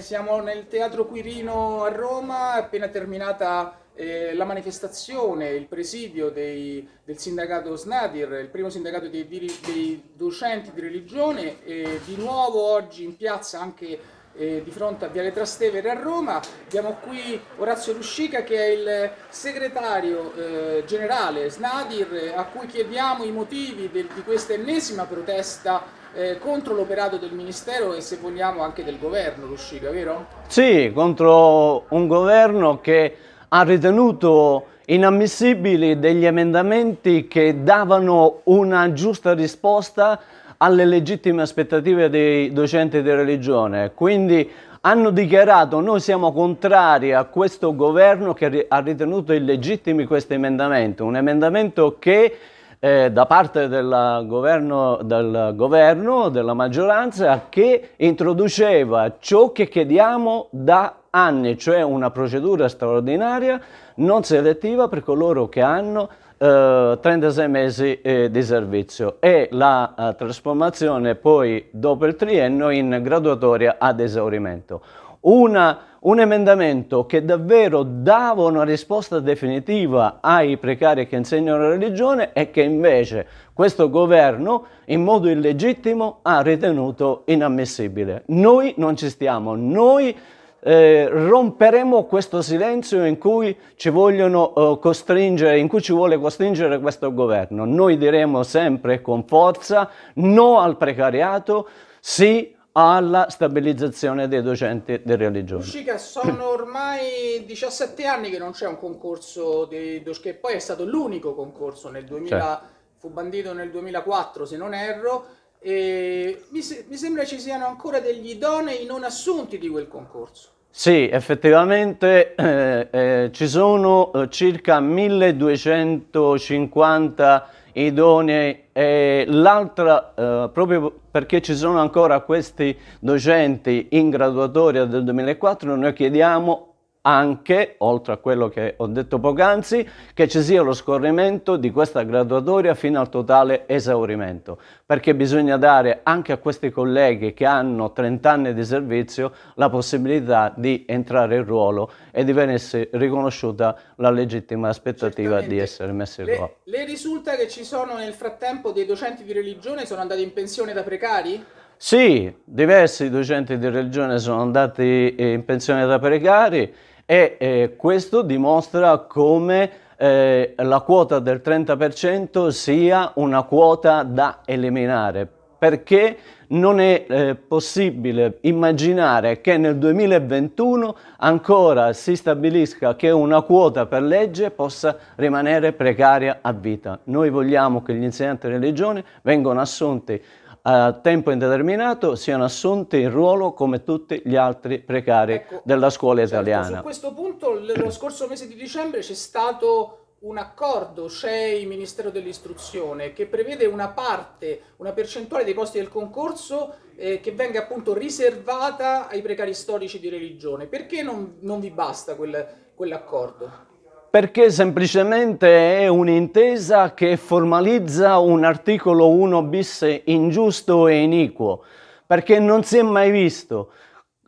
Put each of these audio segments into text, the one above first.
Siamo nel Teatro Quirino a Roma, appena terminata eh, la manifestazione, il presidio dei, del sindacato Snadir, il primo sindacato dei, dei docenti di religione, eh, di nuovo oggi in piazza anche eh, di fronte a Viale Trastevere a Roma. Abbiamo qui Orazio Ruscica che è il segretario eh, generale Snadir a cui chiediamo i motivi del, di questa ennesima protesta eh, contro l'operato del Ministero e se vogliamo anche del governo Ruscica, vero? Sì, contro un governo che ha ritenuto inammissibili degli emendamenti che davano una giusta risposta alle legittime aspettative dei docenti di religione. Quindi hanno dichiarato noi siamo contrari a questo governo che ha ritenuto illegittimi questo emendamento, un emendamento che eh, da parte del governo, del governo, della maggioranza, che introduceva ciò che chiediamo da ANNI, cioè una procedura straordinaria non selettiva per coloro che hanno eh, 36 mesi eh, di servizio e la eh, trasformazione poi dopo il triennio in graduatoria ad esaurimento. Una, un emendamento che davvero dava una risposta definitiva ai precari che insegnano la religione e che invece questo governo in modo illegittimo ha ritenuto inammissibile. Noi non ci stiamo, noi eh, romperemo questo silenzio in cui ci vogliono eh, costringere, in cui ci vuole costringere questo governo. Noi diremo sempre con forza no al precariato, sì alla stabilizzazione dei docenti di religione. Cica, sono ormai 17 anni che non c'è un concorso di che poi è stato l'unico concorso nel 2000, certo. fu bandito nel 2004 se non erro, eh, mi, se- mi, sembra ci siano ancora degli idonei non assunti di quel concorso. Sì, effettivamente eh, eh, ci sono eh, circa 1250 idonei e l'altra, eh, proprio perché ci sono ancora questi docenti in graduatoria del 2004, noi chiediamo anche, oltre a quello che ho detto poc'anzi, che ci sia lo scorrimento di questa graduatoria fino al totale esaurimento, perché bisogna dare anche a questi colleghi che hanno 30 anni di servizio la possibilità di entrare in ruolo e di venire riconosciuta la legittima aspettativa di essere messi in ruolo. Le, le risulta che ci sono nel frattempo dei docenti di religione sono andati in pensione da precari? Sì, diversi docenti di religione sono andati eh, in pensione da precari e eh, questo dimostra come eh, la quota del 30% sia una quota da eliminare perché non è eh, possibile immaginare che nel 2021 ancora si stabilisca che una quota per legge possa rimanere precaria a vita. Noi vogliamo che gli insegnanti di religione vengano assunti a tempo indeterminato siano assunti in ruolo come tutti gli altri precari ecco, della scuola certo, italiana. Su questo punto, lo scorso mese di dicembre c'è stato un accordo CEI Ministero dell'Istruzione che prevede una parte, una percentuale dei posti del concorso eh, che venga appunto riservata ai precari storici di religione. Perché non, non vi basta quel, quell'accordo? perché semplicemente è un'intesa che formalizza un articolo 1 bis ingiusto e iniquo, perché non si è mai visto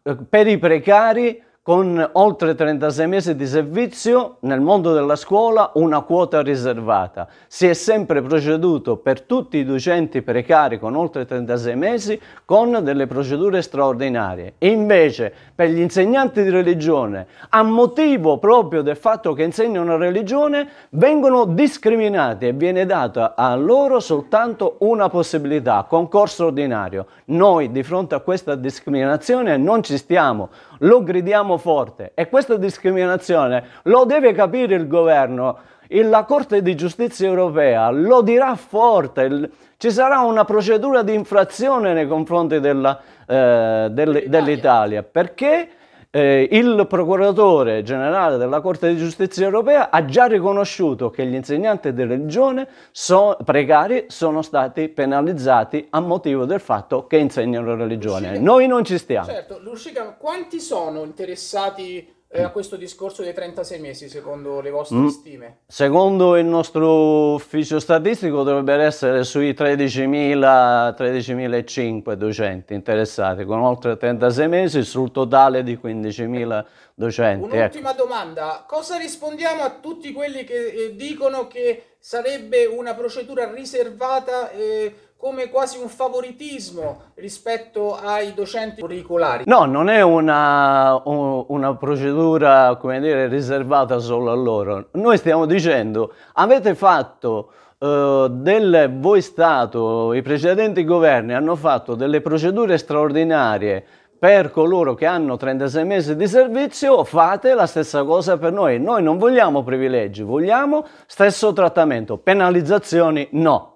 eh, per i precari con oltre 36 mesi di servizio nel mondo della scuola una quota riservata. Si è sempre proceduto per tutti i docenti precari con oltre 36 mesi con delle procedure straordinarie. Invece per gli insegnanti di religione, a motivo proprio del fatto che insegnano religione, vengono discriminati e viene data a loro soltanto una possibilità, concorso ordinario. Noi di fronte a questa discriminazione non ci stiamo, lo gridiamo parliamo forte e questa discriminazione lo deve capire il governo, la Corte di giustizia europea lo dirà forte, ci sarà una procedura di infrazione nei confronti della, eh, dell'Italia perché eh, il procuratore generale della Corte di Giustizia europea ha già riconosciuto che gli insegnanti di religione so, precari sono stati penalizzati a motivo del fatto che insegnano religione. Luscica, Noi non ci stiamo. Certo, Luscica, quanti sono interessati eh, a questo discorso dei 36 mesi secondo le vostre mm. stime? Secondo il nostro ufficio statistico dovrebbero essere sui 13.000, 13.500 docenti interessati, con oltre 36 mesi sul totale di 15.000 docenti. Ecco. Un'ultima ecco. domanda, cosa rispondiamo a tutti quelli che eh, dicono che sarebbe una procedura riservata... Eh, come quasi un favoritismo rispetto ai docenti curricolari. No, non è una, una procedura, come dire, riservata solo a loro. Noi stiamo dicendo, avete fatto eh, del voi Stato, i precedenti governi hanno fatto delle procedure straordinarie per coloro che hanno 36 mesi di servizio, fate la stessa cosa per noi. Noi non vogliamo privilegi, vogliamo stesso trattamento. Penalizzazioni no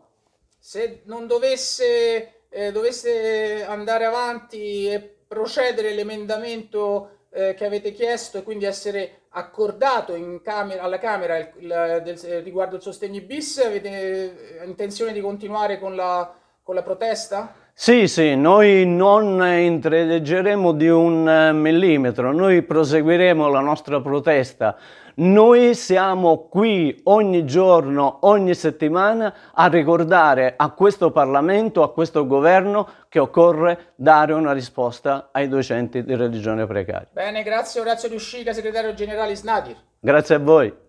se non dovesse, eh, dovesse andare avanti e procedere l'emendamento eh, che avete chiesto e quindi essere accordato camera, alla Camera il, il, del, eh, riguardo il sostegno bis, avete eh, intenzione di continuare con la, con la protesta? Sì, sì, noi non intredeggeremo di un eh, millimetro, noi proseguiremo la nostra protesta. Noi siamo qui ogni giorno, ogni settimana a ricordare a questo Parlamento, a questo governo che occorre dare una risposta ai docenti di religione precaria. Bene, grazie Orazio uscita, segretario generale Snadir. Grazie a voi.